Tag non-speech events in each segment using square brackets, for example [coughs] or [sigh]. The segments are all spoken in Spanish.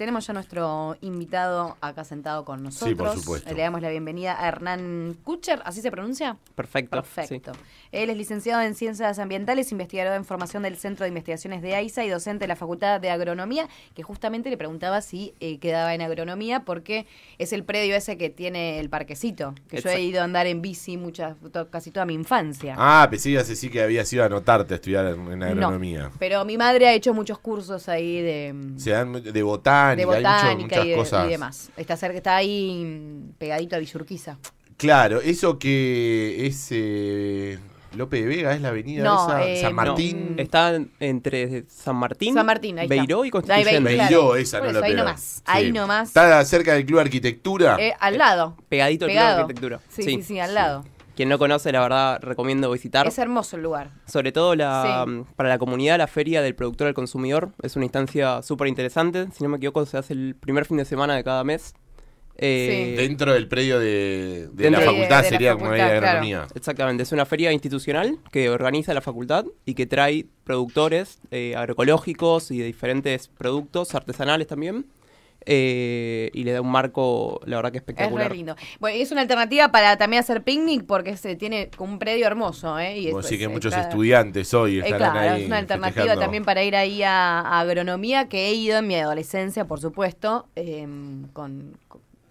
Tenemos ya nuestro invitado acá sentado con nosotros. Sí, por supuesto. Le damos la bienvenida a Hernán Kucher, ¿así se pronuncia? Perfecto. Perfecto. Él es licenciado en Ciencias Ambientales, investigador en formación del Centro de Investigaciones de AISA y docente de la Facultad de Agronomía, que justamente le preguntaba si eh, quedaba en agronomía porque es el predio ese que tiene el parquecito, que yo he ido a andar en bici muchas, casi toda mi infancia. Ah, sí, que sí que había ido a anotarte a estudiar en, agronomía. pero mi madre ha hecho muchos cursos ahí de... Se dan de botánica de botánica y, demás. Está, cerca, está ahí pegadito a Villurquiza. Claro, eso que es eh, López de Vega, es la avenida esa, eh, San Martín. No, está entre San Martín, San Martín ahí Beiró y Constitución. Beiró, esa no eso, la Ahí nomás, sí. ahí nomás. Está cerca del Club Arquitectura. Eh, al lado. Pegadito al Club Arquitectura. Sí, sí, sí, sí al lado. Sí quien no conoce, la verdad, recomiendo visitar. Es hermoso el lugar. Sobre todo la, para la comunidad, la feria del productor al consumidor. Es una instancia súper interesante. Si no me equivoco, se hace el primer fin de semana de cada mes. Eh, Dentro del predio de, la facultad sería como de agronomía. Exactamente, es una feria institucional que organiza la facultad y que trae productores eh, agroecológicos y de diferentes productos artesanales también eh, y le da un marco, la verdad que espectacular. Es Bueno, es una alternativa para también hacer picnic porque se tiene un predio hermoso. ¿eh? Y que muchos estudiantes hoy eh, Es una alternativa también para ir ahí a, agronomía que he ido en mi adolescencia, por supuesto, eh, con,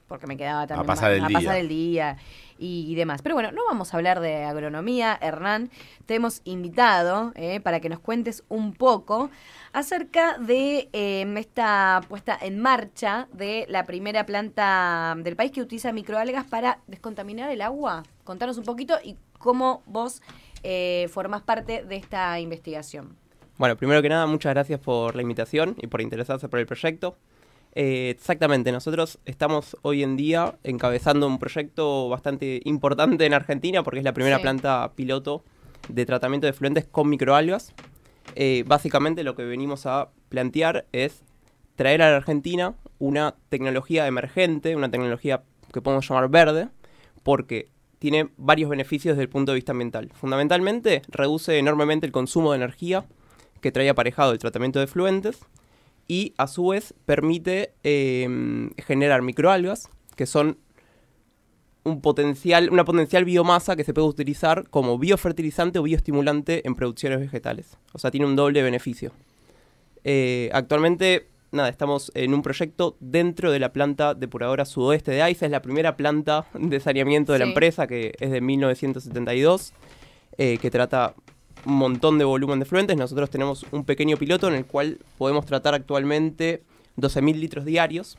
porque me quedaba también a pasar el día y, demás. Pero bueno, no vamos a hablar de agronomía, Hernán. Te hemos invitado eh, para que nos cuentes un poco acerca de em, esta puesta en marcha de la primera planta em, del país que utiliza microalgas para descontaminar el agua. Contanos un poquito y cómo vos eh, formás parte de esta investigación. Bueno, primero que nada, muchas gracias por la invitación y por interesarse por el proyecto. Eh, exactamente, nosotros estamos hoy en día encabezando un proyecto bastante importante en Argentina porque es la primera planta piloto de tratamiento de fluentes con microalgas. Eh, básicamente lo que venimos a plantear es traer a la Argentina una tecnología emergente, una tecnología que podemos llamar verde, porque tiene varios beneficios desde el punto de vista ambiental. Fundamentalmente reduce enormemente el consumo de energía que trae aparejado el tratamiento de fluentes y a su vez permite em, generar microalgas, que son un potencial, una potencial biomasa que se puede utilizar como biofertilizante o bioestimulante en producciones vegetales. O sea, tiene un doble beneficio. Eh, actualmente, nada, estamos en un proyecto dentro de la planta depuradora sudoeste de AISA. Es la primera planta de saneamiento de la empresa, que es de 1972, eh, que trata montón de volumen de fluentes. Nosotros tenemos un pequeño piloto en el cual podemos tratar actualmente 12.000 litros diarios,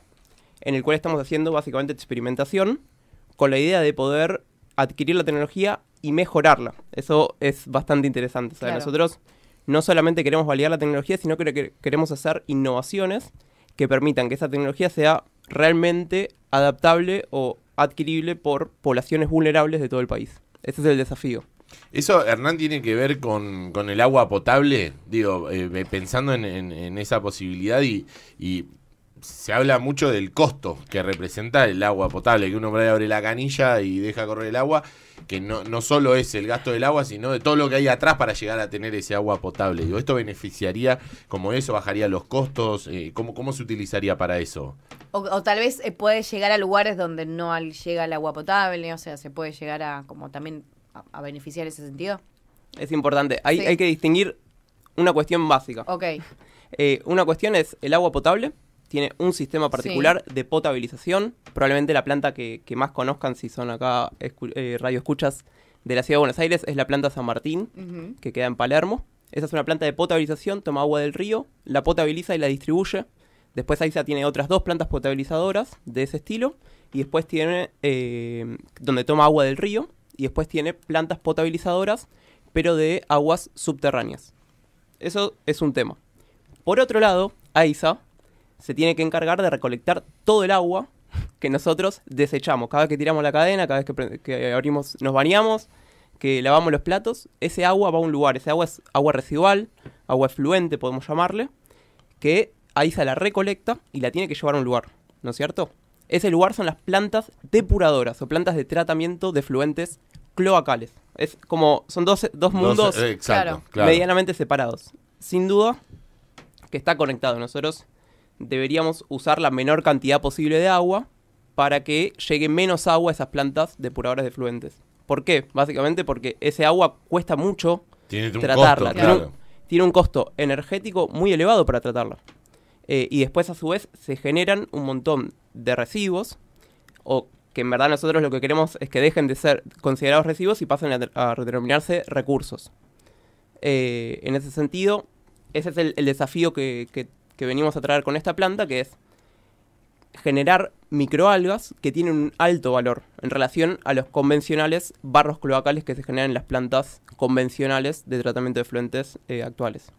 en el cual estamos haciendo básicamente experimentación con la idea de poder adquirir la tecnología y mejorarla. Eso es bastante interesante. nosotros no solamente queremos validar la tecnología, sino que queremos hacer innovaciones que permitan que esa tecnología sea realmente adaptable o adquirible por poblaciones vulnerables de todo el país. Ese es el desafío. ¿Eso, Hernán, tiene que ver con, el agua potable? Digo, eh, eh, pensando en, esa posibilidad y, se habla mucho del costo que representa el agua potable, que uno abre la canilla y deja correr el agua, que no, no solo es el gasto del agua, sino de todo lo que hay atrás para llegar a tener ese agua potable. Digo, ¿esto beneficiaría como eso? ¿Bajaría los costos? Eh, ¿cómo, se utilizaría para eso? O, tal vez puede llegar a lugares donde no llega el agua potable, o sea, se puede llegar a como también a, beneficiar ese sentido? Es importante. Hay, que distinguir una cuestión básica. Ok. Eh, una cuestión es el agua potable. Tiene un sistema particular de potabilización. Probablemente la planta que, más conozcan, si son acá eh, radio escuchas de la ciudad de Buenos Aires, es la planta San Martín, que queda en Palermo. Esa es una planta de potabilización, toma agua del río, la potabiliza y la distribuye. Después ahí AISA tiene otras dos plantas potabilizadoras de ese estilo. Y después tiene eh, donde toma agua del río y después tiene plantas potabilizadoras, pero de aguas subterráneas. Eso es un tema. Por otro lado, AISA se tiene que encargar de recolectar todo el agua que nosotros desechamos. Cada vez que tiramos la cadena, cada vez que, abrimos, nos bañamos, que lavamos los platos, ese agua va a un lugar. Ese agua es agua residual, agua efluente podemos llamarle, que AISA la recolecta y la tiene que llevar a un lugar, ¿no es cierto? Ese lugar son las plantas depuradoras o plantas de tratamiento de fluentes cloacales. Es como, son dos, mundos eh, medianamente separados. Sin duda que está conectado. Nosotros deberíamos usar la menor cantidad posible de agua para que llegue menos agua a esas plantas depuradoras de fluentes. ¿Por qué? Básicamente porque ese agua cuesta mucho tratarla. tiene, un, costo energético muy elevado para tratarla. Eh, y después a su vez se generan un montón de recibos, o que en verdad nosotros lo que queremos es que dejen de ser considerados recibos y pasen a, denominarse recursos. Eh, en ese sentido, ese es el, desafío que, venimos a traer con esta planta, que es generar microalgas que tienen un alto valor en relación a los convencionales barros cloacales que se generan en las plantas convencionales de tratamiento de fluentes eh, actuales.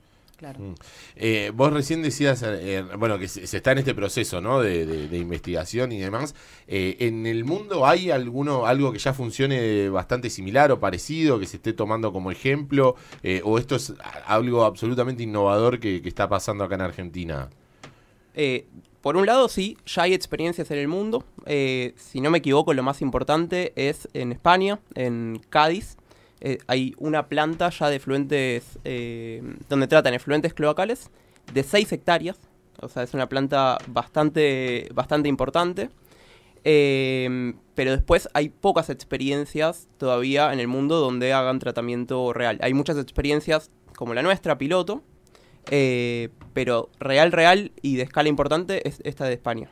Mm. Eh, vos recién decías, eh, eh, bueno, que se, está en este proceso ¿no? de, investigación y demás. ¿En el mundo hay alguno, algo que ya funcione bastante similar o parecido, que se esté tomando como ejemplo? ¿O esto es algo absolutamente innovador que, que está pasando acá en Argentina? por un lado, sí, ya hay experiencias en el mundo. si no me equivoco, lo más importante es en España, en Cádiz, eh, hay una planta ya de efluentes, eh, donde tratan efluentes cloacales, de 6 hectáreas. O sea, es una planta bastante, bastante importante. Em, pero después hay pocas experiencias todavía en el mundo donde hagan tratamiento real. Hay muchas experiencias como la nuestra, piloto, eh, pero real, real y de escala importante es esta de España.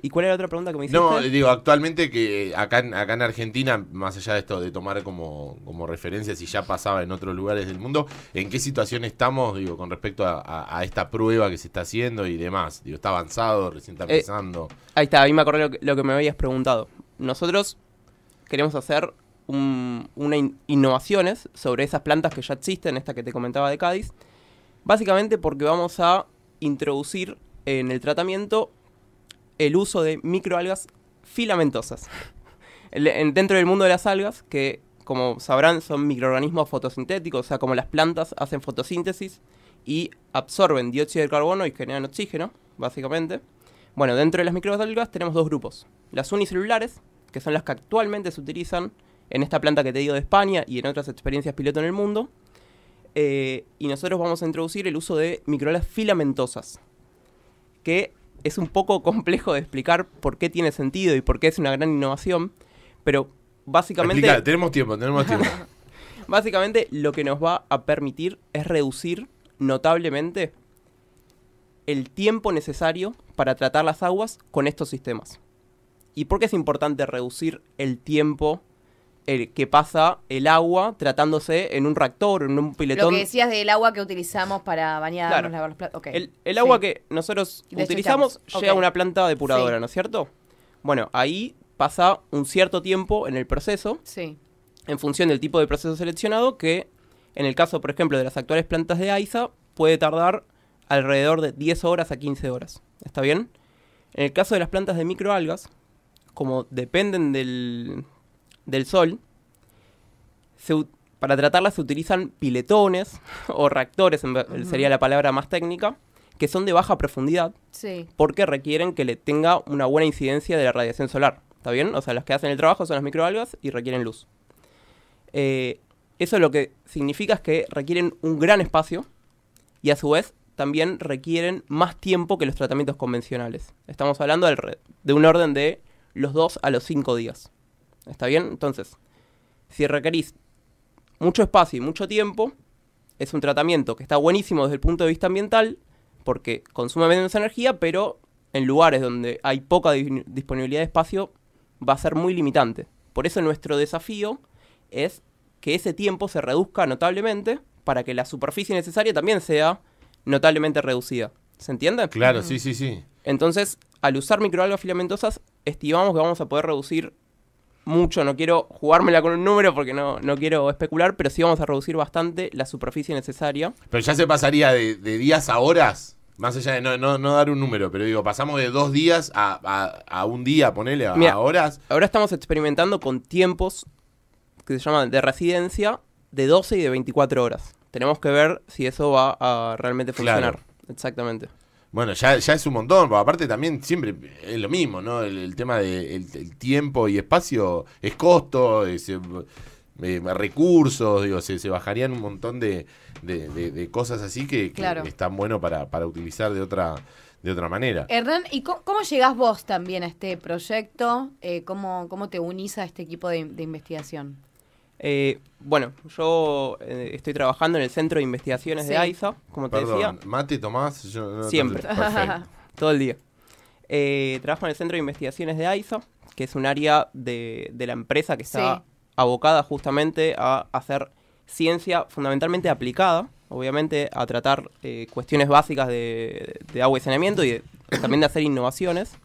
¿Y cuál era la otra pregunta que me hiciste? No, digo, actualmente que acá, acá en Argentina, más allá de esto de tomar como, como referencia si ya pasaba en otros lugares del mundo, ¿en qué situación estamos, digo, con respecto a, esta prueba que se está haciendo y demás? Digo, ¿está avanzado? ¿Recién está eh, empezando? ahí está, a mí me acordé lo que, me habías preguntado. Nosotros queremos hacer un, una innovaciones sobre esas plantas que ya existen, esta que te comentaba de Cádiz, Básicamente porque vamos a introducir en el tratamiento el uso de microalgas filamentosas. dentro del mundo de las algas, que como sabrán son microorganismos fotosintéticos, o sea, como las plantas hacen fotosíntesis y absorben dióxido de carbono y generan oxígeno, básicamente. Bueno, dentro de las microalgas tenemos dos grupos. Las unicelulares, que son las que actualmente se utilizan en esta planta que te digo de España y en otras experiencias piloto en el mundo. Eh, y nosotros vamos a introducir el uso de microolas filamentosas, que es un poco [laughs] complejo de explicar por qué tiene sentido y por qué es una gran innovación, pero básicamente... tenemos tiempo, tenemos tiempo. [laughs] básicamente lo que nos va a permitir es reducir notablemente el tiempo necesario para tratar las aguas con estos sistemas. ¿Y por qué es importante reducir el tiempo que pasa el agua tratándose en un reactor, en un piletón. Lo que decías del agua que utilizamos para bañarnos, lavar los platos. El, agua que nosotros utilizamos llega a una planta depuradora, ¿no es cierto? Bueno, ahí pasa un cierto tiempo en el proceso, sí. en función del tipo de proceso seleccionado, que en el caso, por ejemplo, de las actuales plantas de AISA, puede tardar alrededor de 10 horas a 15 horas. ¿Está bien? En el caso de las plantas de microalgas, como dependen del, del sol, para tratarlas se utilizan piletones o reactores, sería la palabra más técnica, que son de baja profundidad porque requieren que le tenga una buena incidencia de la radiación solar. ¿Está bien? O sea, los que hacen el trabajo son las microalgas y requieren luz. Eh, eso lo que significa es que requieren un gran espacio y a su vez también requieren más tiempo que los tratamientos convencionales. Estamos hablando de un orden de los 2 a los 5 días. ¿Está bien? Entonces, si requerís mucho espacio y mucho tiempo, es un tratamiento que está buenísimo desde el punto de vista ambiental, porque consume menos energía, pero en lugares donde hay poca disponibilidad de espacio, va a ser muy limitante. Por eso nuestro desafío es que ese tiempo se reduzca notablemente para que la superficie necesaria también sea notablemente reducida. ¿Se entiende? Claro, mm. sí, sí, sí. Entonces, al usar microalgas filamentosas, estimamos que vamos a poder reducir mucho, no quiero jugármela con un número porque no, no quiero especular, pero sí vamos a reducir bastante la superficie necesaria. Pero ya se pasaría de, días a horas. Más allá de no, no, dar un número, pero digo, pasamos de dos días a, un día, ponele, a, horas. Ahora estamos experimentando con tiempos que se llaman de residencia de 12 y de 24 horas. Tenemos que ver si eso va a realmente funcionar. Exactamente. Bueno, ya, ya es un montón, porque aparte también siempre es lo mismo, ¿no? El, tema del de, el tiempo y espacio es costo, eh, eh, recursos, digo, se, bajarían un montón de, cosas así que, están bueno para, utilizar de otra de otra manera. Hernán, ¿y cómo, cómo llegás vos también a este proyecto? Eh, ¿cómo, te unís a este equipo de investigación? Eh, bueno, yo eh, estoy trabajando en el Centro de Investigaciones de AISA, como te Perdón, decía. Mati, Tomás, yo... Siempre. [laughs] Todo el día. Eh, trabajo en el Centro de Investigaciones de AISA, que es un área de, la empresa que está abocada justamente a hacer ciencia fundamentalmente aplicada, obviamente, a tratar eh, cuestiones básicas de, de agua y saneamiento y también de hacer innovaciones.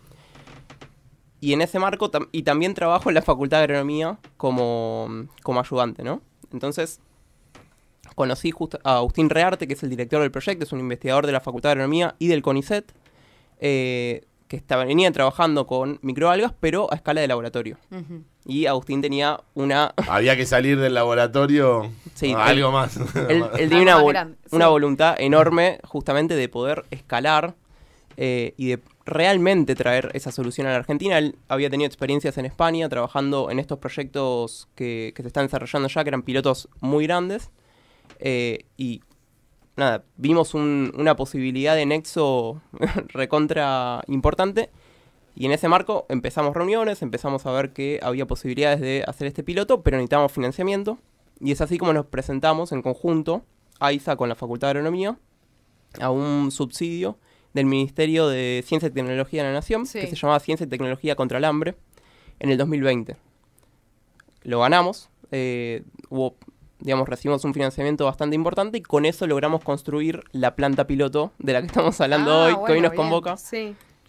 Y en ese marco, y también trabajo en la Facultad de Agronomía como, ayudante, ¿no? Entonces, conocí justo a Agustín Rearte, que es el director del proyecto, es un investigador de la Facultad de Agronomía y del CONICET, eh, que estaba, venía trabajando con microalgas, pero a escala de laboratorio. Y Agustín tenía una... Había que salir del laboratorio a algo más. Él, [laughs] tenía una, voluntad enorme justamente de poder escalar eh, y de realmente traer esa solución a la Argentina. Él había tenido experiencias en España trabajando en estos proyectos que, se están desarrollando ya, que eran pilotos muy grandes. Eh, y nada, vimos una posibilidad de nexo [laughs] recontra importante. Y en ese marco empezamos reuniones, empezamos a ver que había posibilidades de hacer este piloto, pero necesitábamos financiamiento. Y es así como nos presentamos en conjunto, AISA con la Facultad de Agronomía, a un subsidio del Ministerio de Ciencia y Tecnología de la Nación, que se llamaba Ciencia y Tecnología contra el Hambre, en el 2020. Lo ganamos, eh, hubo, digamos, recibimos un financiamiento bastante importante y con eso logramos construir la planta piloto de la que estamos hablando ah, hoy, que hoy nos convoca.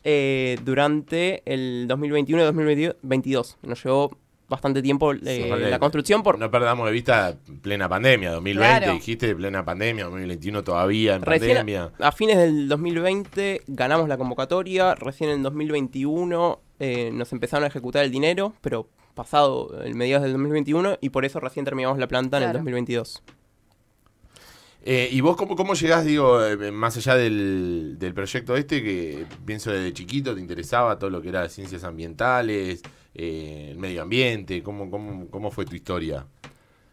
Eh, durante el 2021 y 2022. Nos llevó bastante tiempo eh, la construcción. Por... No perdamos de vista plena pandemia, 2020, dijiste plena pandemia, 2021 todavía en pandemia. A, fines del 2020 ganamos la convocatoria, recién en 2021 eh, nos empezaron a ejecutar el dinero, pero pasado el mediados del 2021 y por eso recién terminamos la planta en el 2022. Eh, ¿Y vos cómo, cómo llegás, digo, más allá del, del proyecto este, que pienso desde chiquito, te interesaba todo lo que era ciencias ambientales, eh, el medio ambiente? ¿Cómo, fue tu historia?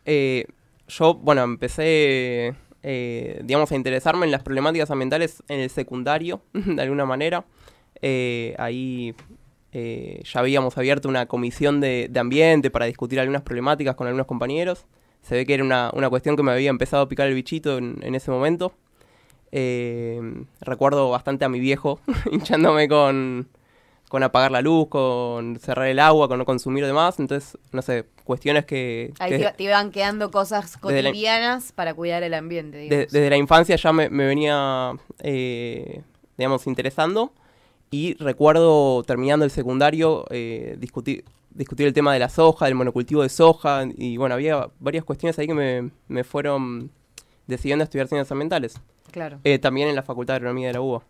Eh, yo, bueno, empecé, eh, digamos, a interesarme en las problemáticas ambientales en el secundario, [laughs] de alguna manera. ahí ya habíamos abierto una comisión de, ambiente para discutir algunas problemáticas con algunos compañeros. Se ve que era una, cuestión que me había empezado a picar el bichito en ese momento. recuerdo bastante a mi viejo [laughs] hinchándome con, con apagar la luz, con cerrar el agua, con no consumir demás. Entonces, no sé, cuestiones que... Ahí te iban quedando cosas cotidianas para cuidar el ambiente. desde la infancia ya me, venía, eh, digamos, interesando. Y recuerdo terminando el secundario eh, discutir, el tema de la soja, del monocultivo de soja. Y bueno, había varias cuestiones ahí que me, fueron decidiendo estudiar ciencias ambientales. Claro. Eh, también en la Facultad de Agronomía de la UBA.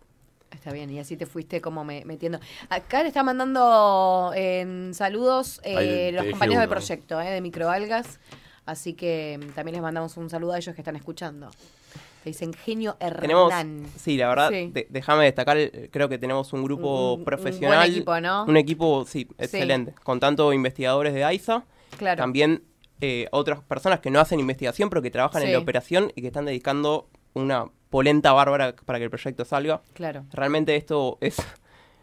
Está bien, y así te fuiste como metiendo. Acá le están mandando en saludos eh, los compañeros del proyecto eh, de Microalgas, así que mm, también les mandamos un saludo a ellos que están escuchando. Te dicen Genio Hernán. sí, la verdad, déjame destacar, eh, creo que tenemos un grupo profesional. Un equipo, ¿no? Un equipo, sí, excelente, con tanto investigadores de AISA, claro. también otras personas que no hacen investigación, pero que trabajan en la operación y que están dedicando una polenta bárbara para que el proyecto salga. Claro. Realmente esto es,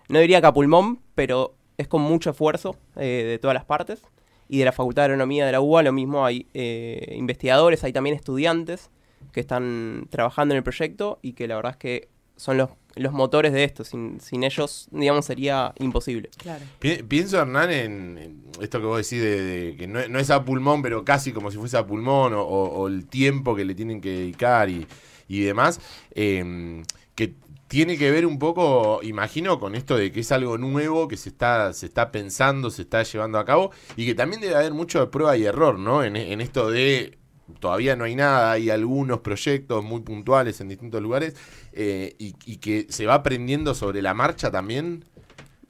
no diría que a pulmón, pero es con mucho esfuerzo eh, de todas las partes. Y de la Facultad de Agronomía de la UBA lo mismo hay eh, investigadores, hay también estudiantes que están trabajando en el proyecto y que la verdad es que son los, motores de esto. Sin, ellos, digamos, sería imposible. Claro. pienso, Hernán, en, esto que vos decís de, que no, es a pulmón, pero casi como si fuese a pulmón, o, el tiempo que le tienen que dedicar y y demás, em, que tiene que ver un poco, imagino, con esto de que es algo nuevo que se está, se está pensando, se está llevando a cabo, y que también debe haber mucho de prueba y error, ¿no? En, esto de todavía no hay nada, hay algunos proyectos muy puntuales en distintos lugares, eh, y, que se va aprendiendo sobre la marcha también.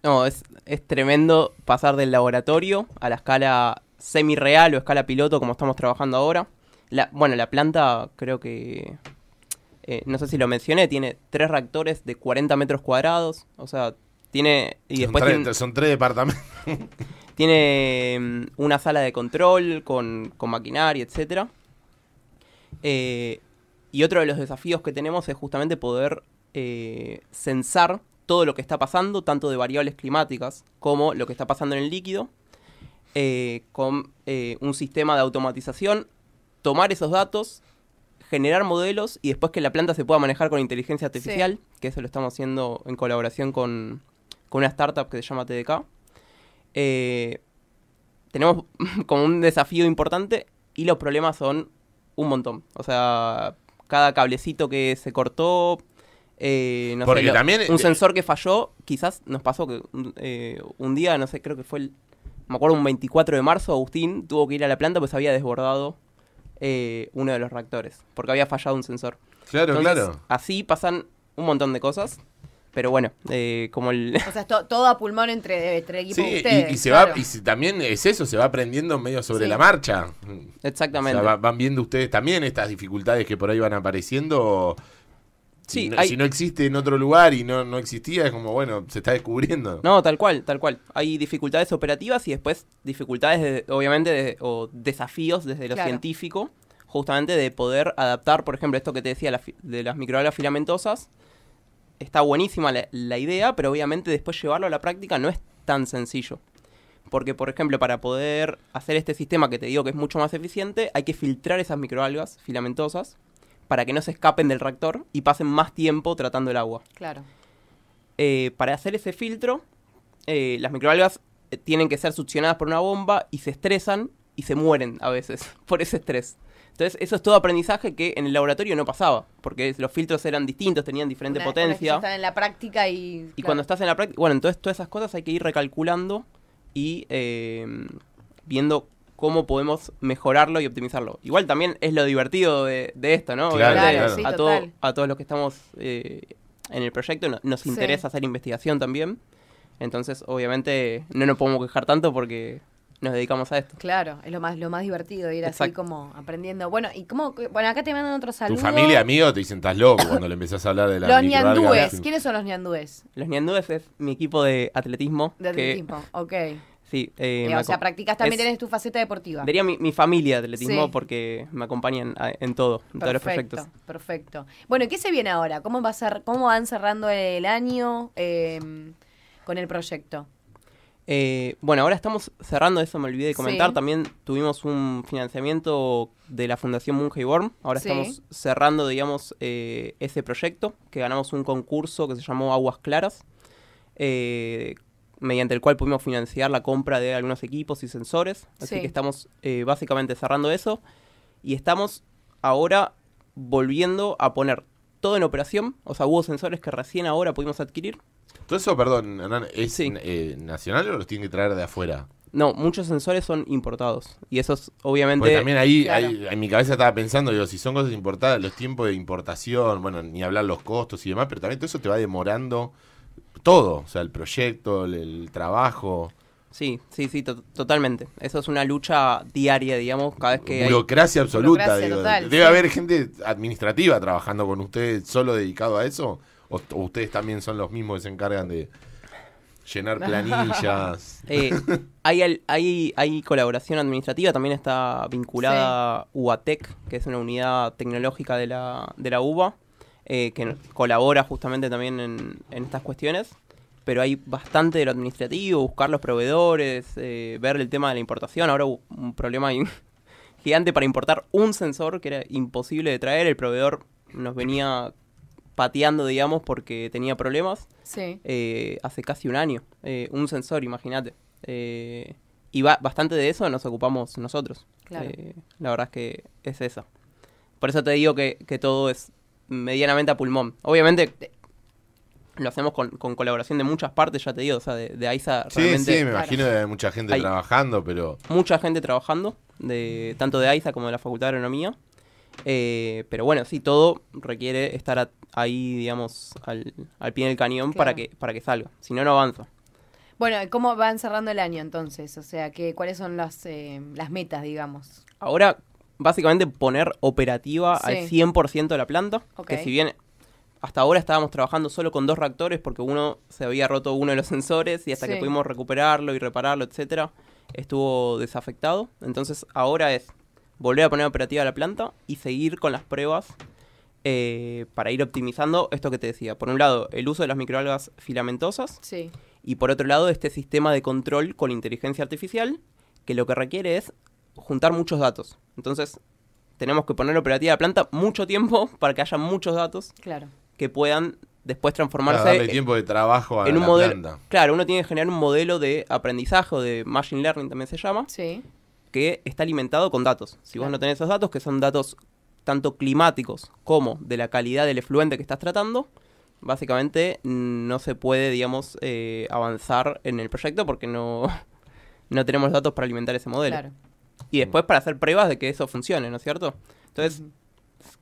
No, es, tremendo pasar del laboratorio a la escala semi-real o escala piloto como estamos trabajando ahora. bueno, la planta creo que eh, no sé si lo mencioné, tiene tres reactores de 40 metros cuadrados, o sea, tiene... Y son, después tres, son tres departamentos. [laughs] tiene mm, una sala de control con, maquinaria, etc. Eh, y otro de los desafíos que tenemos es justamente poder eh, censar todo lo que está pasando, tanto de variables climáticas como lo que está pasando en el líquido, con un sistema de automatización, tomar esos datos generar modelos y después que la planta se pueda manejar con inteligencia artificial, que eso lo estamos haciendo en colaboración con, una startup que se llama TDK. Eh, tenemos [laughs] como un desafío importante y los problemas son un montón. O sea, cada cablecito que se cortó, eh, un eh, sensor que falló, quizás nos pasó que un día, no sé, creo que fue el, me acuerdo un 24 de marzo, Agustín tuvo que ir a la planta porque se había desbordado eh, uno de los reactores, porque había fallado un sensor. Claro, claro. Así pasan un montón de cosas. Pero bueno, eh, como el. O sea, todo a pulmón entre, eh, entre equipos. Sí, y, se va, y también es eso, se va aprendiendo medio sobre la marcha. Exactamente. van viendo ustedes también estas dificultades que por ahí van apareciendo si, no, existe en otro lugar y no, no existía, es como, bueno, se está descubriendo. No, tal cual, tal cual. Hay dificultades operativas y después dificultades, obviamente, o desafíos desde lo científico, justamente de poder adaptar, por ejemplo, esto que te decía de las microalgas filamentosas. Está buenísima la, la idea, pero obviamente después llevarlo a la práctica no es tan sencillo. Porque, por ejemplo, para poder hacer este sistema que te digo que es mucho más eficiente, hay que filtrar esas microalgas filamentosas para que no se escapen del reactor y pasen más tiempo tratando el agua. Claro. Eh, para hacer ese filtro, eh, las microalgas eh, tienen que ser succionadas por una bomba y se estresan y se mueren a veces [laughs] por ese estrés. Entonces, eso es todo aprendizaje que en el laboratorio no pasaba, porque los filtros eran distintos, tenían diferente potencia. en la práctica y. Y cuando estás en la práctica. Bueno, entonces todas esas cosas hay que ir recalculando y viendo cómo podemos mejorarlo y optimizarlo. Igual también es lo divertido de, esto, ¿no? a, todo, a todos los que estamos eh, en el proyecto nos interesa hacer investigación también. Entonces, obviamente, no nos podemos quejar tanto porque nos dedicamos a esto. Claro, es lo más lo más divertido ir así como aprendiendo. Bueno, y cómo bueno, acá te mandan otros saludos. Tu familia, amigo, te dicen, "Estás loco" cuando le empezás a hablar de la Los ñandúes, [laughs] ¿quiénes son los ñandúes? Los ñandúes es mi equipo de atletismo. De atletismo, ok. Eh, eh, o sea, practicas también, tienes tu faceta deportiva. Diría mi, familia de atletismo porque me acompañan eh, en, todo, en perfecto, todos los proyectos. Perfecto. Bueno, ¿qué se viene ahora? ¿Cómo, va a ser, cómo van cerrando el año em, con el proyecto? bueno, ahora estamos cerrando, eso me olvidé de comentar. También tuvimos un financiamiento de la Fundación Munge y Worm. Ahora estamos cerrando, digamos, ese proyecto, que ganamos un concurso que se llamó Aguas Claras mediante el cual pudimos financiar la compra de algunos equipos y sensores. Así que estamos eh, básicamente cerrando eso. Y estamos ahora volviendo a poner todo en operación. O sea, hubo sensores que recién ahora pudimos adquirir. Todo eso, perdón, ¿es eh, nacional o los tiene que traer de afuera? No, muchos sensores son importados. Y eso obviamente. Porque también ahí, en mi cabeza estaba pensando, digo, si son cosas importadas, los tiempos de importación, bueno, ni hablar los costos y demás, pero también todo eso te va demorando todo, o sea, el proyecto, el, trabajo. Sí, sí, sí, totalmente. Eso es una lucha diaria, digamos, cada vez que... Burocracia absoluta, digo. Debe haber gente administrativa trabajando con ustedes solo dedicado a eso. ¿O, ustedes también son los mismos que se encargan de llenar [laughs] planillas? Eh, hay, hay, hay colaboración administrativa, también está vinculada UATEC, que es una unidad tecnológica de la, de la UBA. Eh, que colabora justamente también en, estas cuestiones, pero hay bastante de lo administrativo, buscar los proveedores, eh, ver el tema de la importación. Ahora hubo un problema [laughs] gigante para importar un sensor que era imposible de traer, el proveedor nos venía pateando, digamos, porque tenía problemas sí. Eh, hace casi un año. un sensor, imagínate. y bastante de eso nos ocupamos nosotros. la verdad es que es eso. Por eso te digo que todo es medianamente a pulmón. Obviamente eh, lo hacemos con, colaboración de muchas partes, ya te digo, o sea, de, Aiza. AISA realmente... Sí, me imagino de mucha gente trabajando, pero... Mucha gente trabajando, de tanto de Aiza como de la Facultad de Agronomía. Eh, pero bueno, sí, todo requiere estar ahí, digamos, al, pie del cañón para, que, para que salga. Si no, no avanza. Bueno, ¿cómo van cerrando el año entonces? O sea, ¿cuáles son las, eh, las metas, digamos? Ahora, básicamente poner operativa al 100% de la planta, que si bien hasta ahora estábamos trabajando solo con dos reactores porque uno se había roto uno de los [laughs] sensores y hasta que pudimos recuperarlo y repararlo, etcétera, estuvo desafectado. Entonces ahora es volver a poner operativa la planta y seguir con las pruebas eh, para ir optimizando esto que te decía. Por un lado, el uso de las microalgas filamentosas. Y por otro lado, este sistema de control con inteligencia artificial que lo que requiere es juntar muchos datos. Entonces, tenemos que poner operativa la planta mucho tiempo [laughs] para que haya muchos datos claro. que puedan después transformarse claro, tiempo de trabajo a la un modelo. Claro, uno tiene que generar un modelo de aprendizaje o de machine learning también se llama. que está alimentado con datos. Si vos no tenés esos datos, que son datos tanto climáticos como de la calidad del efluente que estás tratando, básicamente no se puede, digamos, eh, avanzar en el proyecto porque no, [laughs] no tenemos datos para alimentar ese modelo. Claro y después para hacer pruebas de que eso funcione, ¿no es cierto? Entonces,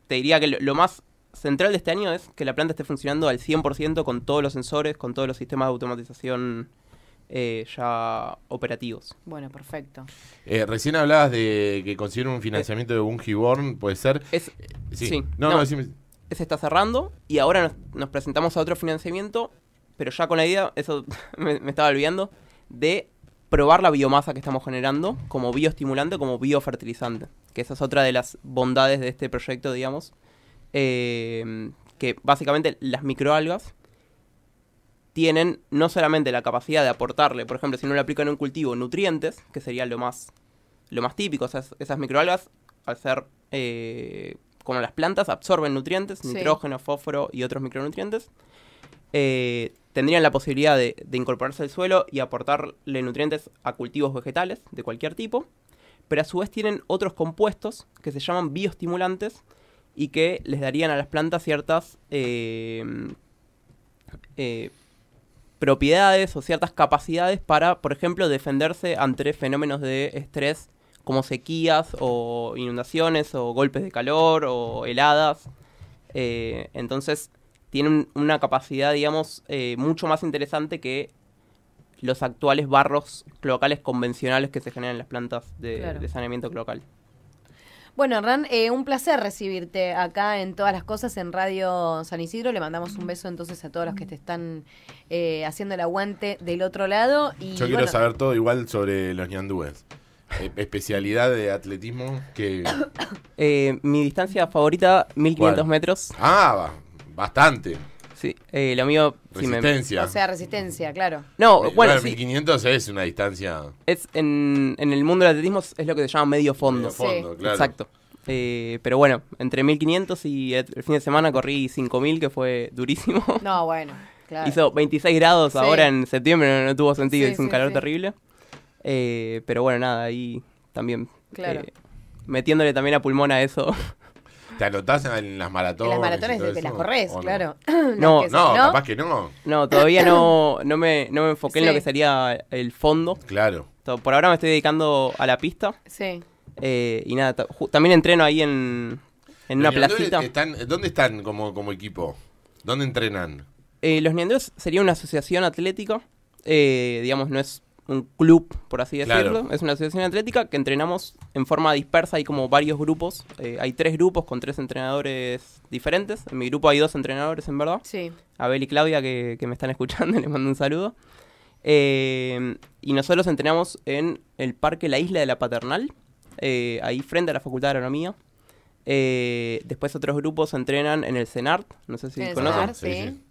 te diría que lo, más central de este año es que la planta esté funcionando al 100% con todos los sensores, con todos los sistemas de automatización eh, ya operativos. Bueno, perfecto. Eh, recién hablabas de que consiguieron un financiamiento de un Born, ¿puede ser? Es, eh, sí. No, no, decime. Se está cerrando y ahora nos, presentamos a otro financiamiento, pero ya con la idea, eso [laughs] me estaba olvidando, de probar la biomasa que estamos generando como bioestimulante, como biofertilizante, que esa es otra de las bondades de este proyecto, digamos, em, que básicamente las microalgas tienen no solamente la capacidad de aportarle, por ejemplo, si no le aplican en un cultivo, nutrientes, que sería lo más, lo más típico, esas microalgas, al ser eh, como las plantas, absorben nutrientes, nitrógeno, fósforo y otros micronutrientes, eh, tendrían la posibilidad de, incorporarse al suelo y aportarle nutrientes a cultivos vegetales de cualquier tipo, pero a su vez tienen otros compuestos que se llaman bioestimulantes y que les darían a las plantas ciertas eh, eh, propiedades o ciertas capacidades para, por ejemplo, defenderse ante fenómenos de estrés como sequías o inundaciones o golpes de calor o heladas. entonces, tienen una capacidad, digamos, eh, mucho más interesante que los actuales barros locales convencionales que se generan en las plantas de, saneamiento cloacal. Bueno, Hernán, eh, un placer recibirte acá en todas las cosas en Radio San Isidro. Le mandamos un beso entonces a todos los que te están eh, haciendo el aguante del otro lado. Yo quiero saber todo igual sobre los ñandúes. especialidad de atletismo que... [coughs] mi distancia favorita, 1500 metros. Ah, va bastante. Sí, eh, lo mío... Resistencia. O sea, resistencia, claro. no, bueno, 1500 es una distancia es en, en el mundo del atletismo es lo que se llama medio fondo. Medio fondo, claro. Exacto. Eh, pero bueno, entre 1500 y el fin de semana corrí 5000, que fue durísimo. [laughs] No, bueno, Hizo 26 grados ahora en septiembre, no, tuvo sentido, hizo un calor terrible. Eh, pero bueno, nada, ahí también. metiéndole también a pulmón a eso, [laughs] ¿Te anotás en las maratones? las maratones te, que las corres, claro. No, no, capaz que no. No, todavía no, [laughs] no, me, enfoqué en lo que sería el fondo. Claro. Por ahora me estoy dedicando a la pista. Sí. Eh, y nada, también entreno ahí en, en una placita. ¿dónde están, como, como equipo? ¿Dónde entrenan? Eh, los Niños sería una asociación atlética. Eh, digamos, no es un club, por así decirlo. Es una asociación atlética que entrenamos en forma dispersa. Hay como varios grupos. Eh, hay tres grupos con tres entrenadores diferentes. En mi grupo hay dos entrenadores, en verdad. Sí. Abel y Claudia, que, me están [laughs] escuchando, les mando un saludo. Eh, y nosotros entrenamos en el parque La Isla de la Paternal, eh, ahí frente a la Facultad de Agronomía. después otros grupos entrenan en el CENART, no sé si conocen.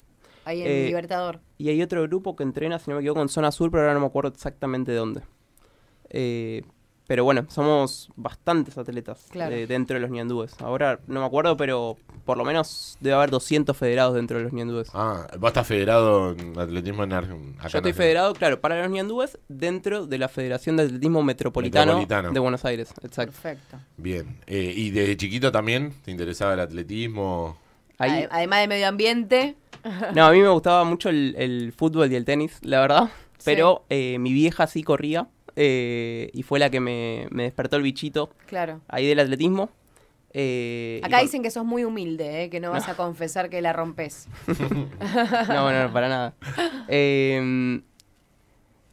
Ahí en eh, Libertador. Y hay otro grupo que entrena, si no me equivoco, en Zona Sur, pero ahora no me acuerdo exactamente de dónde. Eh, pero bueno, somos bastantes atletas eh, dentro de los Niandúes. Ahora no me acuerdo, pero por lo menos debe haber 200 federados dentro de los ñandúes. Ah, vos estás federado en atletismo en Argentina. Yo estoy federado, claro, para los Niandúes, dentro de la Federación de Atletismo Metropolitano, de Buenos Aires. Exacto. Perfecto. Bien. ¿Y desde chiquito también te interesaba el atletismo? Además de medio ambiente. [laughs] No, a mí me gustaba mucho el, fútbol y el tenis, la verdad. Pero eh, mi vieja sí corría eh, y fue la que me, despertó el bichito. Claro. Ahí del atletismo. Eh, Acá dicen que sos muy humilde, que no, vas a confesar que la rompes. [laughs] no, no, para nada. Em,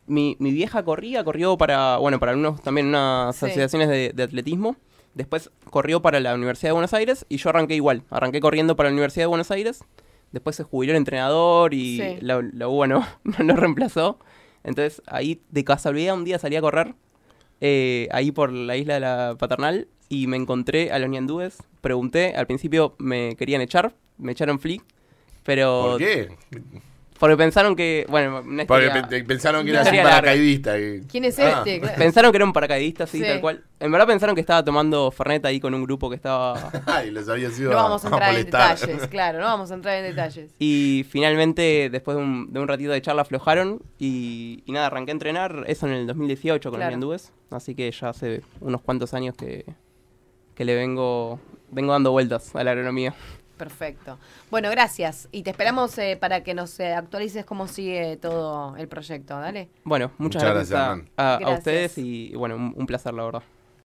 mi, mi, vieja corría, corrió para, bueno, para algunos también unas asociaciones de, atletismo. Después corrió para la Universidad de Buenos Aires y yo arranqué igual. Arranqué corriendo para la Universidad de Buenos Aires. Después se jubiló el entrenador y la, UBA [laughs] no, reemplazó. Entonces ahí de casualidad un día salí a correr eh, ahí por la isla de la Paternal y me encontré a los ñandúes. Pregunté, al principio me querían echar, me echaron flick, pero... ¿Por qué? Porque pensaron que. Bueno, pensaron que era un paracaidista. Y... ¿Quién es este? Pensaron que era un paracaidista, sí, tal cual. En verdad pensaron que estaba tomando Fernet ahí con un grupo que estaba. [laughs] Ay, les había sido. No vamos a entrar en detalles, claro, no vamos a entrar en detalles. Y finalmente, después de un, ratito de charla, aflojaron y, nada, arranqué a entrenar. Eso en el 2018 con los Así que ya hace unos cuantos años que, que le vengo, vengo dando vueltas a la agronomía. Perfecto. Bueno, gracias. Y te esperamos eh, para que nos eh, actualices cómo sigue todo el proyecto. Dale. Bueno, muchas, gracias, a, ustedes y bueno, un placer, la verdad.